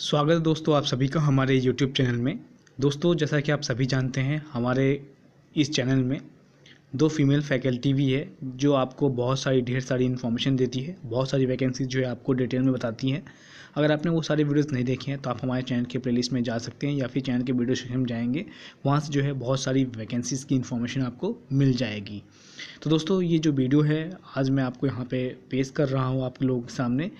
स्वागत है दोस्तों आप सभी का हमारे YouTube चैनल में दोस्तों जैसा कि आप सभी जानते हैं हमारे इस चैनल में दो फीमेल फैकल्टी भी है जो आपको बहुत सारी ढेर सारी इन्फॉर्मेशन देती है बहुत सारी वैकेंसी जो है आपको डिटेल में बताती हैं अगर आपने वो सारे वीडियोस नहीं देखे हैं तो आप हमारे चैनल के प्लेलिस्ट में जा सकते हैं या फिर चैनल के वीडियो सेक्शन में जाएंगे वहाँ से जो है बहुत सारी वैकेंसीज़ की इन्फॉर्मेशन आपको मिल जाएगी तो दोस्तों ये जो वीडियो है आज मैं आपको यहाँ पर पे पेश कर रहा हूँ आप लोगों के सामने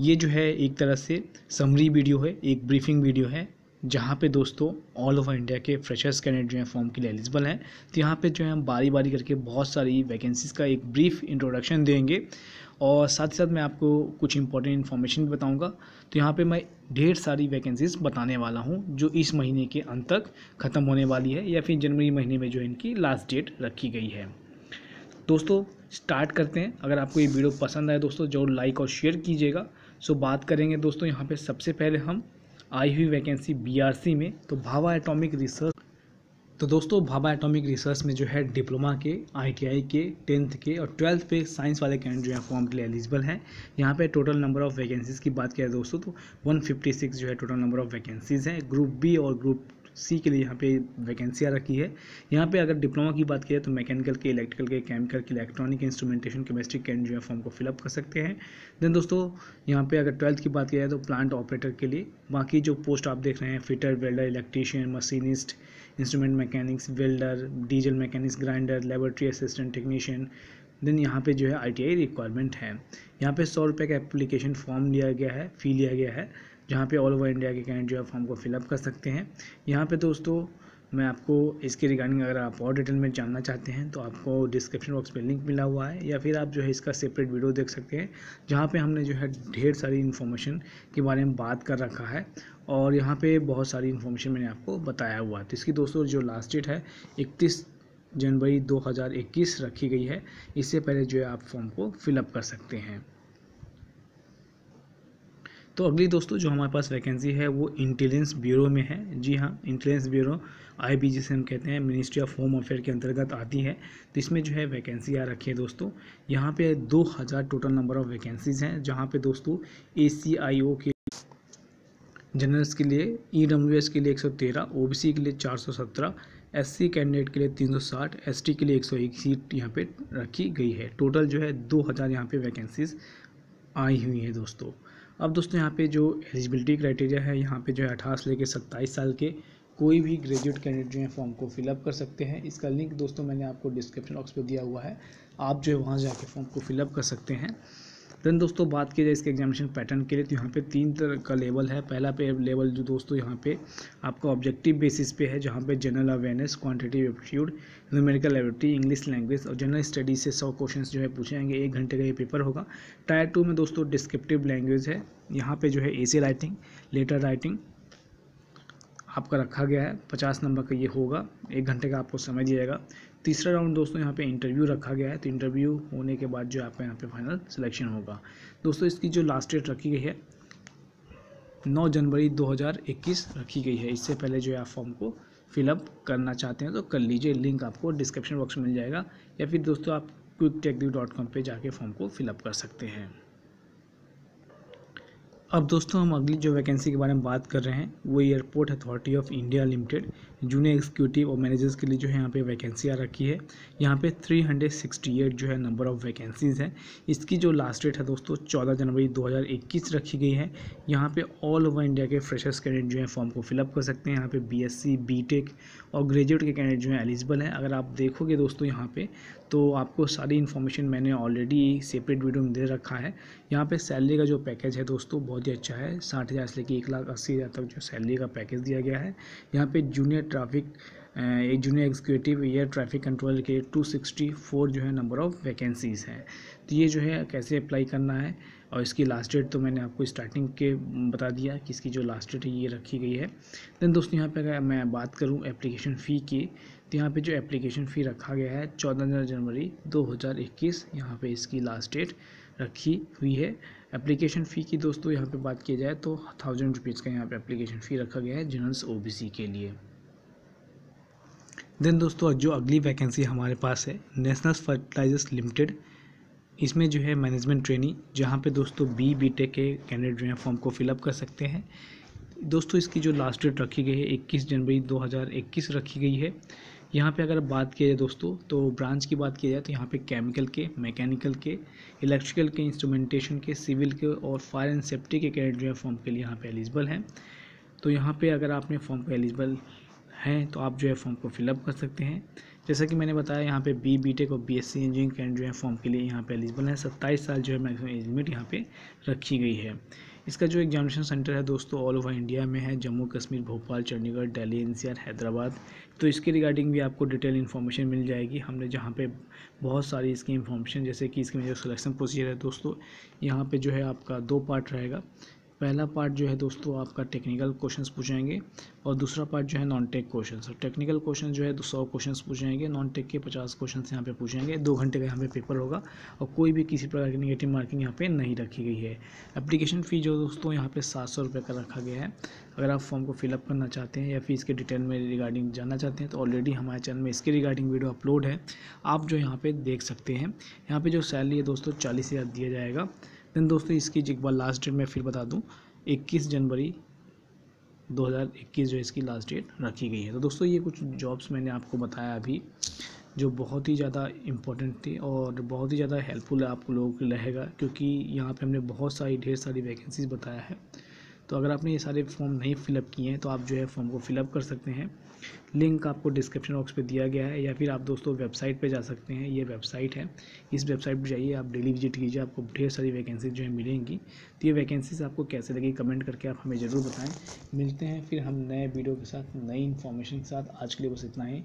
ये जो है एक तरह से समरी वीडियो है एक ब्रीफिंग वीडियो है जहाँ पे दोस्तों ऑल ओवर इंडिया के फ्रेशर्स कैंडिडेट जो हैं फॉर्म के लिए एलिजिबल हैं तो यहाँ पे जो है हम बारी बारी करके बहुत सारी वैकेंसीज़ का एक ब्रीफ इंट्रोडक्शन देंगे और साथ ही साथ मैं आपको कुछ इंपॉर्टेंट इन्फॉर्मेशन भी बताऊँगा तो यहाँ पे मैं ढेर सारी वैकेंसीज़ बताने वाला हूँ जो इस महीने के अंत तक ख़त्म होने वाली है या फिर जनवरी महीने में जो इनकी लास्ट डेट रखी गई है दोस्तों स्टार्ट करते हैं अगर आपको ये वीडियो पसंद आए दोस्तों जरूर लाइक और शेयर कीजिएगा सो बात करेंगे दोस्तों यहाँ पे सबसे पहले हम आई हुई वैकेंसी बीआरसी में तो भावा एटॉमिक रिसर्च तो दोस्तों भाभा एटॉमिक रिसर्च में जो है डिप्लोमा के आईटीआई के टेंथ के और ट्वेल्थ पे साइंस वाले कैंडिडेट जो है फॉर्म के लिए एलिजिबल हैं यहाँ पे टोटल नंबर ऑफ़ वैकेंसीज़ की बात करें दोस्तों तो 156 जो है टोटल नंबर ऑफ़ वैकेंसीज़ हैं ग्रुप बी और ग्रुप सी के लिए यहाँ पे वैकेंसियाँ रखी है यहाँ पे अगर डिप्लोमा की बात करें तो मैकेनिकल के इलेक्ट्रिकल के केमिकल के इलेक्ट्रॉनिक इंस्ट्रूमेंटेशन केमिस्ट्री कैंड जो है फॉर्म को फिलअप कर सकते हैं देन दोस्तों यहाँ पे अगर ट्वेल्थ की बात किया जाए तो प्लांट ऑपरेटर के लिए बाकी जो पोस्ट आप देख रहे हैं fitter welder electrician machinist instrument mechanics welder diesel mechanics grinder laboratory assistant technician then यहाँ पे जो है आई रिक्वायरमेंट है यहाँ पे सौ रुपये का एप्लीकेशन फॉर्म लिया गया है फ़ी लिया गया है जहाँ पे ऑल ओवर इंडिया के कैंडिडेट जो है फॉर्म को फिलअप कर सकते हैं यहाँ पे दोस्तों मैं आपको इसके रिगार्डिंग अगर आप और डिटेल में जानना चाहते हैं तो आपको डिस्क्रिप्शन बॉक्स में लिंक मिला हुआ है या फिर आप जो है इसका सेपरेट वीडियो देख सकते हैं जहाँ पे हमने जो है ढेर सारी इन्फॉर्मेशन के बारे में बात कर रखा है और यहाँ पे बहुत सारी इन्फॉर्मेशन मैंने आपको बताया हुआ है तो इसकी दोस्तों जो लास्ट डेट है इकतीस जनवरी दो रखी गई है इससे पहले जो है आप फॉर्म को फिलअप कर सकते हैं तो अगली दोस्तों जो हमारे पास वैकेंसी है वो इंटेलिजेंस ब्यूरो में है जी हाँ इंटेलिजेंस ब्यूरो आई बी जिसे हम कहते हैं मिनिस्ट्री ऑफ होम अफेयर के अंतर्गत आती है तो इसमें जो है वैकेंसी आ रखी है दोस्तों यहाँ पे दो हज़ार टोटल नंबर ऑफ़ वैकेंसीज़ हैं जहाँ पे दोस्तों ए सी आई ओ के जनरल्स के लिए ई डब्ल्यू एस के लिए एक सौ तेरह ओ बी सी के लिए चार सौ सत्रह एस सी कैंडिडेट के लिए तीन सौ साठ एस टी के लिए एक सौ एक सीट यहाँ पे रखी गई है टोटल जो है दो हज़ार यहाँ पर वैकेंसीज़ आई हुई हैं दोस्तों अब दोस्तों यहाँ पे जो एलिजिबिलिटी क्राइटेरिया है यहाँ पे जो है अठारह लेके सत्ताईस साल के कोई भी ग्रेजुएट कैंडिडेट जो है फॉर्म को फिलअप कर सकते हैं इसका लिंक दोस्तों मैंने आपको डिस्क्रिप्शन बॉक्स पर दिया हुआ है आप जो है वहाँ जाके फॉर्म को फिलअप कर सकते हैं देन दोस्तों बात की जाए इसके एग्जामिनेशन पैटर्न के लिए तो यहाँ पे तीन तरह का लेवल है पहला पे लेवल जो दोस्तों यहाँ पे आपका ऑब्जेक्टिव बेसिस पे है जहाँ पे general awareness quantitative aptitude numerical ability English language और जनरल स्टडीज से सौ क्वेश्चन जो है पूछे जाएंगे एक घंटे का ये पेपर होगा टायर टू में दोस्तों डिस्क्रिप्टिव लैंग्वेज है यहाँ पर जो है ए राइटिंग लेटर राइटिंग आपका रखा गया है पचास नंबर का ये होगा एक घंटे का आपको समय दिया जाएगा तीसरा राउंड दोस्तों यहाँ पे इंटरव्यू रखा गया है तो इंटरव्यू होने के बाद जो आपका यहाँ पे फाइनल सिलेक्शन होगा दोस्तों इसकी जो लास्ट डेट रखी गई है 9 जनवरी 2021 रखी गई है इससे पहले जो है आप फॉर्म को फिलअप करना चाहते हैं तो कर लीजिए लिंक आपको डिस्क्रिप्शन बॉक्स में मिल जाएगा या फिर दोस्तों आप क्विक टेक डॉट कॉम पर जाके फॉर्म को फिलअप कर सकते हैं अब दोस्तों हम अगली जो वैकेंसी के बारे में बात कर रहे हैं वो airport authority of India limited junior executive और मैनेजर्स के लिए जो है यहाँ पे वैकेंसी आ रखी है यहाँ पे 368 जो है नंबर ऑफ़ वैकेंसीज़ हैं इसकी जो लास्ट डेट है दोस्तों 14 जनवरी 2021 रखी गई है यहाँ पे ऑल ओवर इंडिया के फ्रेशर्स कैंडिडेट जो है फॉर्म को फिलअप कर सकते हैं यहाँ पे बीएससी बीटेक और ग्रेजुएट के कैंडिडेट जो है एलिजिबल हैं अगर आप देखोगे दोस्तों यहाँ पर तो आपको सारी इन्फॉर्मेशन मैंने ऑलरेडी सेपरेट वीडियो में दे रखा है यहाँ पर सैलरी का जो पैकेज है दोस्तों बहुत ही अच्छा है साठ हज़ार से लेकर एक लाख अस्सी हज़ार तक जो सैलरी का पैकेज दिया गया है यहाँ पर जूनियर ट्रैफिक uh, एक junior executive air traffic control के 264 जो है नंबर ऑफ़ वैकेंसीज़ हैं तो ये जो है कैसे अप्लाई करना है और इसकी लास्ट डेट तो मैंने आपको स्टार्टिंग के बता दिया कि इसकी जो लास्ट डेट है ये रखी गई है दैन दोस्तों यहाँ पे अगर मैं बात करूँ एप्लीकेशन फ़ी की तो यहाँ पे जो एप्लीकेशन फ़ी रखा गया है चौदह जनवरी 2021 यहाँ पे इसकी लास्ट डेट रखी हुई है एप्लीकेशन फ़ी की दोस्तों यहाँ पे बात की जाए तो थाउजेंड रुपीज़ का यहाँ पे एप्लीकेशन फ़ी रखा गया है जनरल्स ओ के लिए देन दोस्तों जो अगली वैकेंसी हमारे पास है नेशनल फर्टिलाइजर्स लिमिटेड इसमें जो है मैनेजमेंट ट्रेनिंग जहाँ पे दोस्तों बी बी टेक के कैंडिडेट जो है फॉर्म को फिलअप कर सकते हैं दोस्तों इसकी जो लास्ट डेट रखी गई है 21 जनवरी 2021 रखी गई है यहाँ पे अगर बात किया जाए दोस्तों तो ब्रांच की बात किया जाए तो यहाँ पे केमिकल के मैकेनिकल के इलेक्ट्रिकल के इंस्ट्रूमेंटेशन के सिविल के और फायर एंड सेफ्टी के कैंडिडेट जो है फॉर्म के लिए यहाँ पे एलिजिबल हैं तो यहाँ पे अगर आपने फॉर्म को एलिजिबल हैं तो आप जो है फॉर्म को फिलअप कर सकते हैं जैसा कि मैंने बताया यहाँ पे बी बी टेक और B S C engineering candidate जो है फॉर्म के लिए यहाँ पे एलिजिबल है सत्ताईस साल जो है मैक्सिमम एज लिमिट यहाँ पे रखी गई है इसका जो एग्जामिनेशन सेंटर है दोस्तों ऑल ओवर इंडिया में है जम्मू कश्मीर भोपाल चंडीगढ़ दिल्ली एनसीआर हैदराबाद तो इसके रिगार्डिंग भी आपको डिटेल इन्फॉर्मेशन मिल जाएगी हमने जहाँ पे बहुत सारी इसकी इन्फॉर्मेशन जैसे कि इसके में जो सिलेक्शन प्रोसीजर है दोस्तों यहाँ पे जो है आपका दो पार्ट रहेगा पहला पार्ट जो है दोस्तों आपका टेक्निकल क्वेश्चंस पूछाएंगे और दूसरा पार्ट जो है नॉन टेक क्वेश्चन और टेक्निकल क्वेश्चन जो है तो सौ क्वेश्चन पूछेंगे नॉन टेक के पचास क्वेश्चन यहाँ पे पूछेंगे दो घंटे का यहाँ पे पेपर होगा और कोई भी किसी प्रकार की निगेटिव मार्किंग यहाँ पे नहीं रखी गई है एप्लीकेशन फ़ी जो दोस्तों यहाँ पे सात सौ रुपये का रखा गया है अगर आप फॉर्म को फिलअप करना चाहते हैं या फीस के डिटेल में रिगार्डिंग जानना चाहते हैं तो ऑलरेडी हमारे चैनल में इसके रिगार्डिंग वीडियो अपलोड है आप जो यहाँ पर देख सकते हैं यहाँ पर जो सैलरी है दोस्तों चालीस हज़ार दिया जाएगा देन दोस्तों इसकी एक बार लास्ट डेट मैं फिर बता दूँ इक्कीस जनवरी 2021 जो इसकी लास्ट डेट रखी गई है तो दोस्तों ये कुछ जॉब्स मैंने आपको बताया अभी जो बहुत ही ज़्यादा इम्पोर्टेंट थी और बहुत ही ज़्यादा हेल्पफुल आप लोगों के रहेगा क्योंकि यहाँ पे हमने बहुत सारी ढेर सारी वैकेंसीज बताया है तो अगर आपने ये सारे फॉर्म नहीं फिलअप किए हैं तो आप जो है फॉर्म को फिलअप कर सकते हैं लिंक आपको डिस्क्रिप्शन बॉक्स पे दिया गया है या फिर आप दोस्तों वेबसाइट पे जा सकते हैं ये वेबसाइट है इस वेबसाइट पर जाइए आप डेली विजिट कीजिए आपको ढेर सारी वैकेंसीज जो है मिलेंगी तो ये वैकेंसीज आपको कैसे लगी कमेंट करके आप हमें ज़रूर बताएँ मिलते हैं फिर हम नए वीडियो के साथ नई इन्फॉर्मेशन के साथ आज के लिए बस इतना ही